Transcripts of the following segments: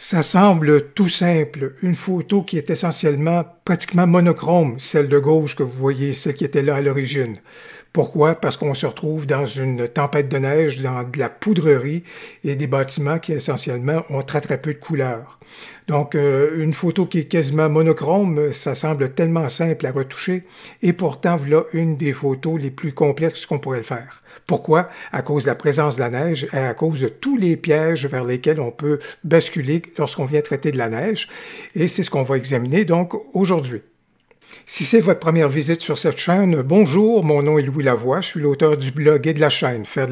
Ça semble tout simple, une photo qui est essentiellement pratiquement monochrome, celle de gauche que vous voyez, celle qui était là à l'origine. Pourquoi? Parce qu'on se retrouve dans une tempête de neige, dans de la poudrerie et des bâtiments qui essentiellement ont très très peu de couleurs. Donc euh, une photo qui est quasiment monochrome, ça semble tellement simple à retoucher et pourtant voilà une des photos les plus complexes qu'on pourrait le faire. Pourquoi? À cause de la présence de la neige et à cause de tous les pièges vers lesquels on peut basculer lorsqu'on vient traiter de la neige et c'est ce qu'on va examiner donc aujourd'hui. Si c'est votre première visite sur cette chaîne, bonjour, mon nom est Louis Lavoie, je suis l'auteur du blog et de la chaîne faire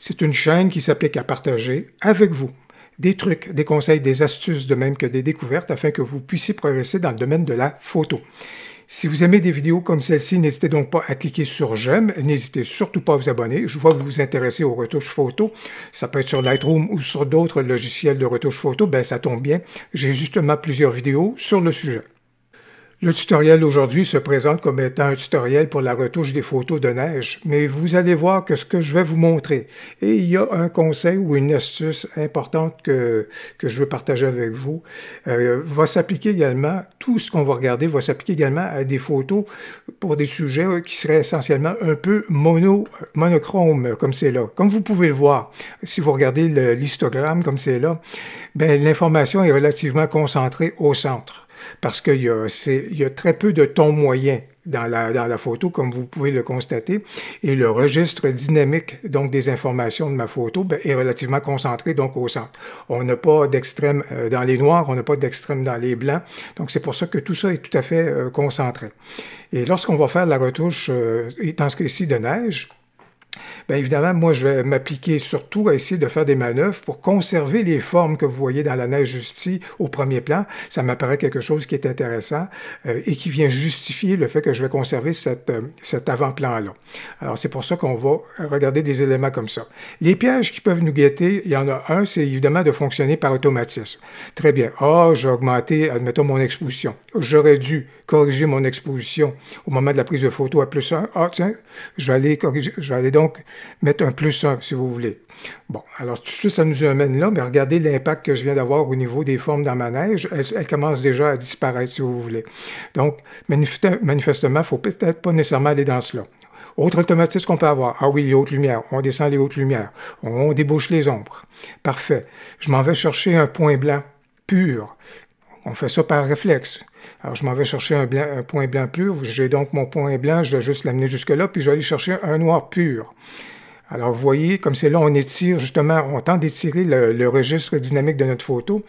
C'est une chaîne qui s'applique à partager avec vous des trucs, des conseils, des astuces, de même que des découvertes afin que vous puissiez progresser dans le domaine de la photo. Si vous aimez des vidéos comme celle-ci, n'hésitez donc pas à cliquer sur j'aime. N'hésitez surtout pas à vous abonner. Je vois que vous vous intéressez aux retouches photo. Ça peut être sur Lightroom ou sur d'autres logiciels de retouches photo. Ben, ça tombe bien. J'ai justement plusieurs vidéos sur le sujet. Le tutoriel aujourd'hui se présente comme étant un tutoriel pour la retouche des photos de neige, mais vous allez voir que ce que je vais vous montrer, et il y a un conseil ou une astuce importante que, que je veux partager avec vous, euh, va s'appliquer également, tout ce qu'on va regarder va s'appliquer également à des photos pour des sujets qui seraient essentiellement un peu mono, monochrome, comme c'est là. Comme vous pouvez le voir, si vous regardez l'histogramme comme c'est là, ben, l'information est relativement concentrée au centre parce qu'il y, a, très peu de tons moyens dans la, photo, comme vous pouvez le constater, et le registre dynamique donc des informations de ma photo ben, est relativement concentré donc au centre. On n'a pas d'extrême euh, dans les noirs, on n'a pas d'extrême dans les blancs, donc c'est pour ça que tout ça est tout à fait euh, concentré. Et lorsqu'on va faire la retouche, euh, dans ce cas de neige, Bien évidemment, moi, je vais m'appliquer surtout à essayer de faire des manœuvres pour conserver les formes que vous voyez dans la neige ici au premier plan. Ça m'apparaît quelque chose qui est intéressant euh, et qui vient justifier le fait que je vais conserver euh, cet avant-plan-là. Alors, c'est pour ça qu'on va regarder des éléments comme ça. Les pièges qui peuvent nous guetter, il y en a un, c'est évidemment de fonctionner par automatisme. Très bien. Ah, oh, j'ai augmenté, admettons, mon exposition. J'aurais dû corriger mon exposition au moment de la prise de photo à plus 1. Ah, tiens, je vais aller corriger, je vais aller donc donc mettre un plus 1, si vous voulez. Bon, alors tout ça, ça nous amène là, mais regardez l'impact que je viens d'avoir au niveau des formes dans ma neige. Elle commence déjà à disparaître, si vous voulez. Donc, manifestement, il ne faut peut-être pas nécessairement aller dans cela. Autre automatisme qu'on peut avoir. Ah oui, les hautes lumières. On descend les hautes lumières. On débouche les ombres. Parfait. Je m'en vais chercher un point blanc pur. On fait ça par réflexe. Alors, je m'en vais chercher un, point blanc pur. J'ai donc mon point blanc, je vais juste l'amener jusque-là, puis je vais aller chercher un noir pur. Alors, vous voyez, comme c'est là, on étire, justement, on tente d'étirer le registre dynamique de notre photo.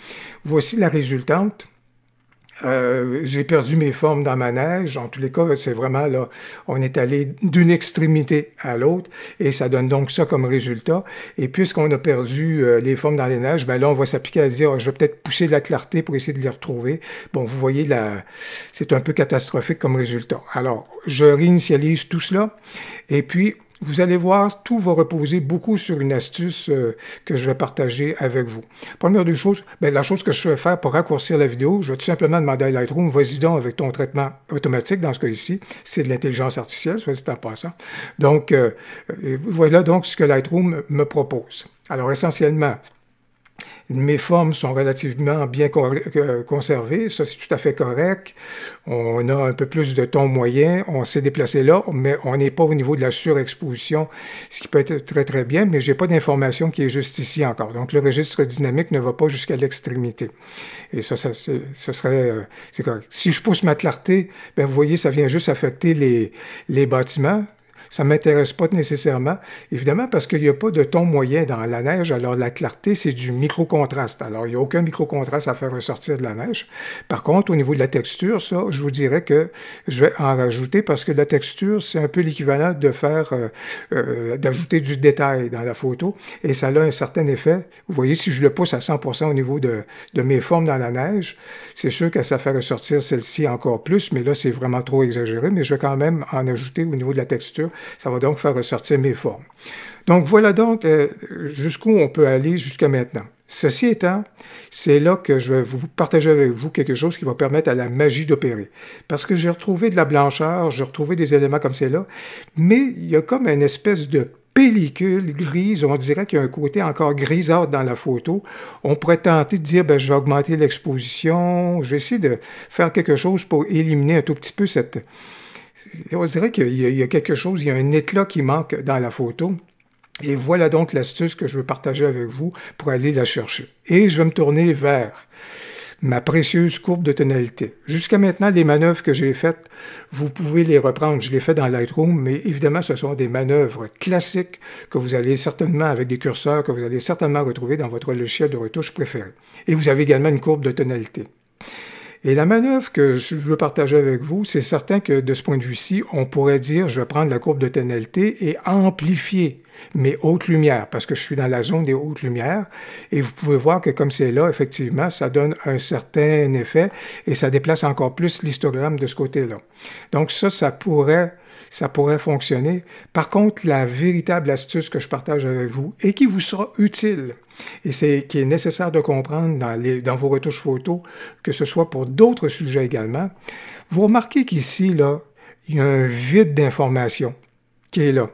Voici la résultante. Euh, j'ai perdu mes formes dans ma neige. En tous les cas, c'est vraiment là, on est allé d'une extrémité à l'autre et ça donne donc ça comme résultat. Et puisqu'on a perdu euh, les formes dans les neiges, ben là, on va s'appliquer à dire, ah, je vais peut-être pousser de la clarté pour essayer de les retrouver. Bon, vous voyez, la... c'est un peu catastrophique comme résultat. Alors, je réinitialise tout cela et puis vous allez voir, tout va reposer beaucoup sur une astuce euh, que je vais partager avec vous. Première des choses, ben, la chose que je vais faire pour raccourcir la vidéo, je vais tout simplement demander à Lightroom, vas-y donc avec ton traitement automatique, dans ce cas-ci, c'est de l'intelligence artificielle, soit c'est pas ça. Donc, euh, voilà donc ce que Lightroom me propose. Alors, essentiellement, mes formes sont relativement bien conservées, ça c'est tout à fait correct. On a un peu plus de ton moyen, on s'est déplacé là, mais on n'est pas au niveau de la surexposition, ce qui peut être très très bien, mais j'ai pas d'information qui est juste ici encore. Donc le registre dynamique ne va pas jusqu'à l'extrémité. Et ça, ça ce serait euh, c'est correct. Si je pousse ma clarté, ben vous voyez, ça vient juste affecter les, les bâtiments, ça ne m'intéresse pas nécessairement. Évidemment, parce qu'il n'y a pas de ton moyen dans la neige, alors la clarté, c'est du micro-contraste. Alors, il n'y a aucun micro-contraste à faire ressortir de la neige. Par contre, au niveau de la texture, ça, je vous dirais que je vais en rajouter parce que la texture, c'est un peu l'équivalent de faire, euh, euh, d'ajouter du détail dans la photo et ça a un certain effet. Vous voyez, si je le pousse à 100% au niveau de mes formes dans la neige, c'est sûr que ça fait ressortir celle-ci encore plus, mais là, c'est vraiment trop exagéré, mais je vais quand même en ajouter au niveau de la texture ça va donc faire ressortir mes formes. Donc voilà donc euh, jusqu'où on peut aller jusqu'à maintenant. Ceci étant, c'est là que je vais vous partager avec vous quelque chose qui va permettre à la magie d'opérer. Parce que j'ai retrouvé de la blancheur, j'ai retrouvé des éléments comme là, mais il y a comme une espèce de pellicule grise, on dirait qu'il y a un côté encore grisâtre dans la photo. On pourrait tenter de dire, ben, je vais augmenter l'exposition, je vais essayer de faire quelque chose pour éliminer un tout petit peu cette, on dirait qu'il y, a quelque chose, il y a un éclat qui manque dans la photo. Et voilà donc l'astuce que je veux partager avec vous pour aller la chercher. Et je vais me tourner vers ma précieuse courbe de tonalité. Jusqu'à maintenant, les manœuvres que j'ai faites, vous pouvez les reprendre. Je les fais dans Lightroom, mais évidemment, ce sont des manœuvres classiques que vous allez certainement, avec des curseurs, que vous allez certainement retrouver dans votre logiciel de retouche préféré. Et vous avez également une courbe de tonalité. Et la manœuvre que je veux partager avec vous, c'est certain que de ce point de vue-ci, on pourrait dire je vais prendre la courbe de TNLT et amplifier mes hautes lumières, parce que je suis dans la zone des hautes lumières, et vous pouvez voir que comme c'est là, effectivement, ça donne un certain effet et ça déplace encore plus l'histogramme de ce côté-là. Donc ça, ça pourrait ça pourrait fonctionner. Par contre, la véritable astuce que je partage avec vous et qui vous sera utile et c'est qui est nécessaire de comprendre dans, vos retouches photos, que ce soit pour d'autres sujets également. Vous remarquez qu'ici, là, il y a un vide d'information qui est là.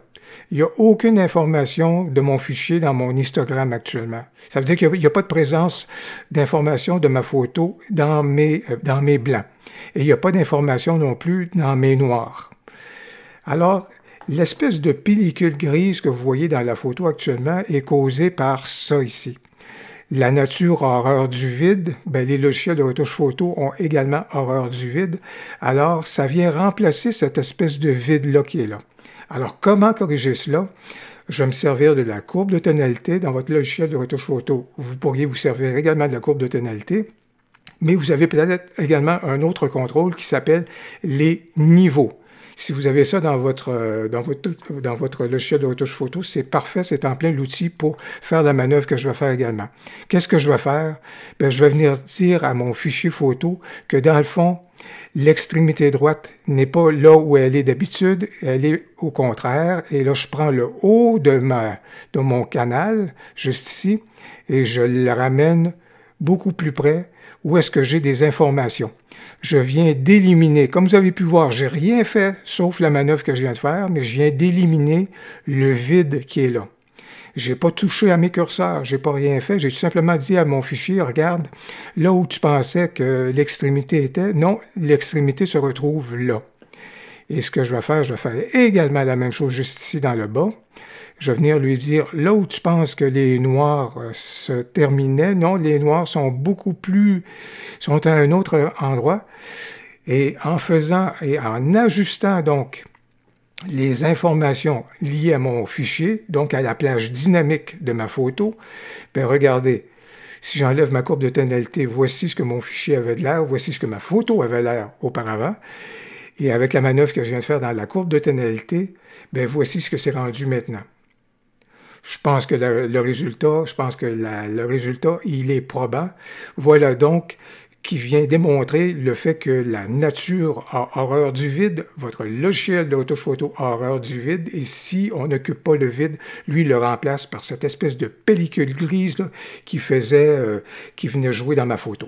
Il n'y a aucune information de mon fichier dans mon histogramme actuellement. Ça veut dire qu'il n'y a, pas de présence d'information de ma photo dans mes, euh, dans mes blancs. Et il n'y a pas d'information non plus dans mes noirs. Alors, L'espèce de pellicule grise que vous voyez dans la photo actuellement est causée par ça ici. La nature a horreur du vide, ben les logiciels de retouche photo ont également horreur du vide, alors ça vient remplacer cette espèce de vide-là qui est là. Alors comment corriger cela? Je vais me servir de la courbe de tonalité dans votre logiciel de retouche photo. Vous pourriez vous servir également de la courbe de tonalité, mais vous avez peut-être également un autre contrôle qui s'appelle les niveaux. Si vous avez ça dans votre, euh, dans votre, dans votre logiciel de retouche photo, c'est parfait, c'est en plein l'outil pour faire la manœuvre que je vais faire également. Qu'est-ce que je vais faire? Ben, je vais venir dire à mon fichier photo que dans le fond, L'extrémité droite n'est pas là où elle est d'habitude, elle est au contraire. Et là, je prends le haut de, ma, de mon canal, juste ici, et je le ramène beaucoup plus près où est-ce que j'ai des informations je viens d'éliminer. Comme vous avez pu voir, j'ai rien fait sauf la manœuvre que je viens de faire, mais je viens d'éliminer le vide qui est là. J'ai pas touché à mes curseurs, j'ai pas rien fait, j'ai tout simplement dit à mon fichier, regarde, là où tu pensais que l'extrémité était, non, l'extrémité se retrouve là. Et ce que je vais faire, je vais faire également la même chose juste ici dans le bas. Je vais venir lui dire, là où tu penses que les noirs euh, se terminaient, non, les noirs sont beaucoup plus, sont à un autre endroit. Et en faisant et en ajustant donc les informations liées à mon fichier, donc à la plage dynamique de ma photo, ben regardez, si j'enlève ma courbe de tonalité, voici ce que mon fichier avait de l'air, voici ce que ma photo avait l'air auparavant. Et avec la manœuvre que je viens de faire dans la courbe de tonalité, ben voici ce que c'est rendu maintenant. Je pense que le, résultat, je pense que le résultat, il est probant. Voilà donc qui vient démontrer le fait que la nature a horreur du vide, votre logiciel dauto photo a horreur du vide, et si on n'occupe pas le vide, lui le remplace par cette espèce de pellicule grise qui faisait, euh, qui venait jouer dans ma photo.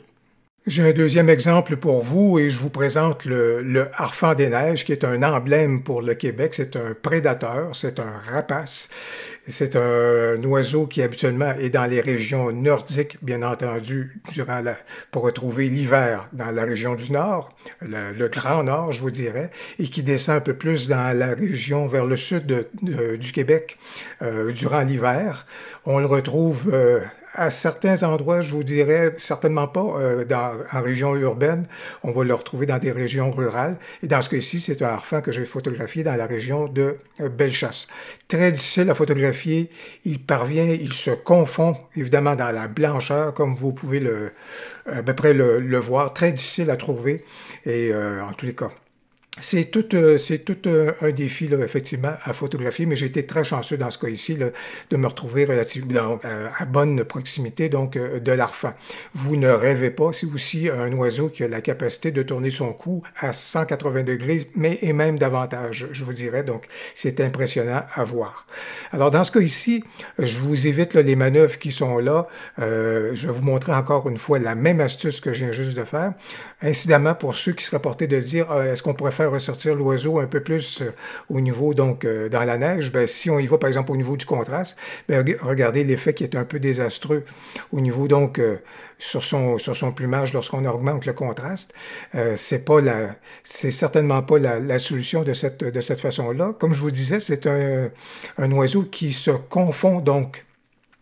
J'ai un deuxième exemple pour vous et je vous présente le, le harfang des neiges qui est un emblème pour le Québec. C'est un prédateur, c'est un rapace. C'est un oiseau qui habituellement est dans les régions nordiques, bien entendu, durant la, pour retrouver l'hiver dans la région du Nord, le, Grand Nord, je vous dirais, et qui descend un peu plus dans la région vers le sud du Québec euh, durant l'hiver. On le retrouve euh, à certains endroits, je vous dirais, certainement pas euh, dans, en région urbaine. On va le retrouver dans des régions rurales. Et dans ce cas-ci, c'est un harfang que j'ai photographié dans la région de euh, Bellechasse. Très difficile à photographier. Il parvient, il se confond, évidemment, dans la blancheur, comme vous pouvez le, à peu près le, voir. Très difficile à trouver, et euh, en tous les cas. C'est tout, euh, c'est tout euh, un défi, effectivement, à photographier, mais j'ai été très chanceux dans ce cas-ci de me retrouver relativement euh, à bonne proximité donc de l'arfan. Vous ne rêvez pas, c'est aussi un oiseau qui a la capacité de tourner son cou à 180 degrés, mais et même davantage, je vous dirais. Donc, c'est impressionnant à voir. Alors, dans ce cas-ci, je vous évite les manœuvres qui sont là. je vais vous montrer encore une fois la même astuce que je viens juste de faire. Incidemment, pour ceux qui seraient portés de dire, est-ce qu'on pourrait faire ressortir l'oiseau un peu plus euh, au niveau, donc, euh, dans la neige, ben, si on y va, par exemple, au niveau du contraste, ben, regardez l'effet qui est un peu désastreux au niveau, donc, euh, sur, son, sur son plumage lorsqu'on augmente le contraste. c'est pas la, c'est certainement pas la, solution de cette, de cette façon-là. Comme je vous disais, c'est un, un oiseau qui se confond, donc,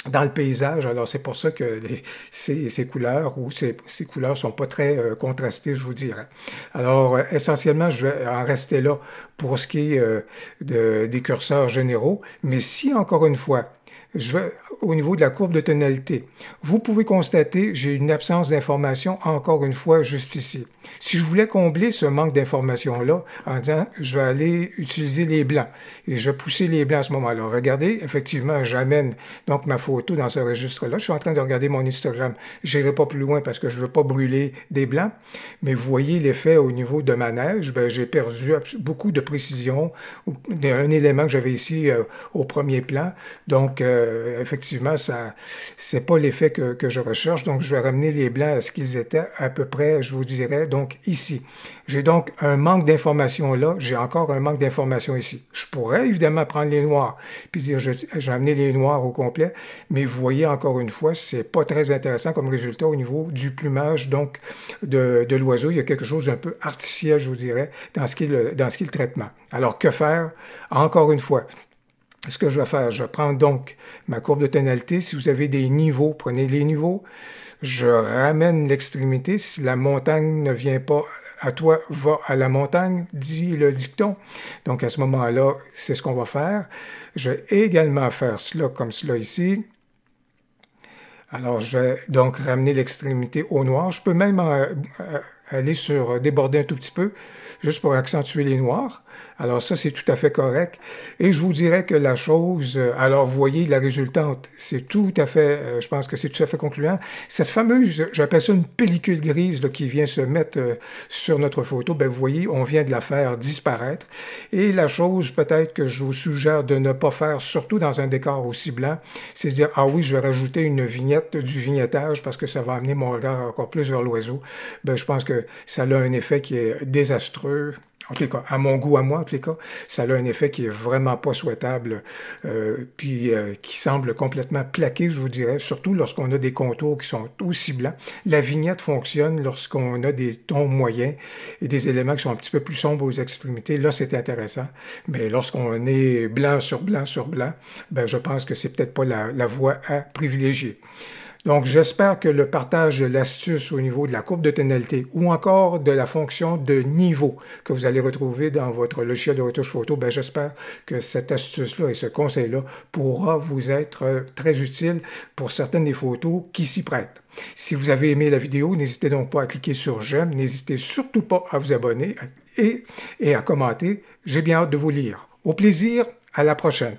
dans le paysage. Alors c'est pour ça que les, ces, couleurs ou ces, ces couleurs sont pas très euh, contrastées, je vous dirais. Alors euh, essentiellement, je vais en rester là pour ce qui est euh, des curseurs généraux. Mais si encore une fois, je vais au niveau de la courbe de tonalité, vous pouvez constater j'ai une absence d'information encore une fois juste ici. Si je voulais combler ce manque d'informations-là en disant je vais aller utiliser les blancs et je vais pousser les blancs à ce moment-là. Regardez, effectivement, j'amène donc ma photo dans ce registre-là. Je suis en train de regarder mon histogramme. n'irai pas plus loin parce que je ne veux pas brûler des blancs. Mais vous voyez l'effet au niveau de ma neige. Ben, j'ai perdu beaucoup de précision. Un élément que j'avais ici euh, au premier plan. Donc, euh, effectivement, ça, c'est pas l'effet que, que je recherche. Donc, je vais ramener les blancs à ce qu'ils étaient à peu près, je vous dirais, donc ici. J'ai donc un manque d'informations là, j'ai encore un manque d'informations ici. Je pourrais évidemment prendre les noirs, puis dire j'ai amené les noirs au complet, mais vous voyez encore une fois, c'est pas très intéressant comme résultat au niveau du plumage donc de, l'oiseau. Il y a quelque chose d'un peu artificiel, je vous dirais, dans ce dans ce qui est le traitement. Alors que faire? Encore une fois, ce que je vais faire, je prends donc ma courbe de tonalité. Si vous avez des niveaux, prenez les niveaux. Je ramène l'extrémité. Si la montagne ne vient pas à toi, va à la montagne, dit le dicton. Donc à ce moment-là, c'est ce qu'on va faire. Je vais également faire cela comme cela ici. Alors je vais donc ramener l'extrémité au noir. Je peux même euh, aller sur euh, déborder un tout petit peu, juste pour accentuer les noirs. Alors ça, c'est tout à fait correct. Et je vous dirais que la chose, euh, alors vous voyez la résultante, c'est tout à fait, euh, je pense que c'est tout à fait concluant. Cette fameuse, j'appelle ça une pellicule grise qui vient se mettre sur notre photo, ben vous voyez, on vient de la faire disparaître. Et la chose peut-être que je vous suggère de ne pas faire, surtout dans un décor aussi blanc, c'est dire, ah oui, je vais rajouter une vignette du vignettage parce que ça va amener mon regard encore plus vers l'oiseau. Ben, je pense que ça a un effet qui est désastreux. En les cas, à mon goût, à moi, en tout cas, ça a un effet qui est vraiment pas souhaitable, euh, puis euh, qui semble complètement plaqué, je vous dirais, surtout lorsqu'on a des contours qui sont aussi blancs. La vignette fonctionne lorsqu'on a des tons moyens et des éléments qui sont un petit peu plus sombres aux extrémités. Là, c'est intéressant. Mais lorsqu'on est blanc sur blanc sur blanc, ben, je pense que c'est peut-être pas la voie à privilégier. Donc, j'espère que le partage de l'astuce au niveau de la courbe de tonalité ou encore de la fonction de niveau que vous allez retrouver dans votre logiciel de retouche photo, ben, j'espère que cette astuce-là et ce conseil-là pourra vous être euh, très utile pour certaines des photos qui s'y prêtent. Si vous avez aimé la vidéo, n'hésitez donc pas à cliquer sur j'aime, n'hésitez surtout pas à vous abonner et, et à commenter. J'ai bien hâte de vous lire. Au plaisir, à la prochaine.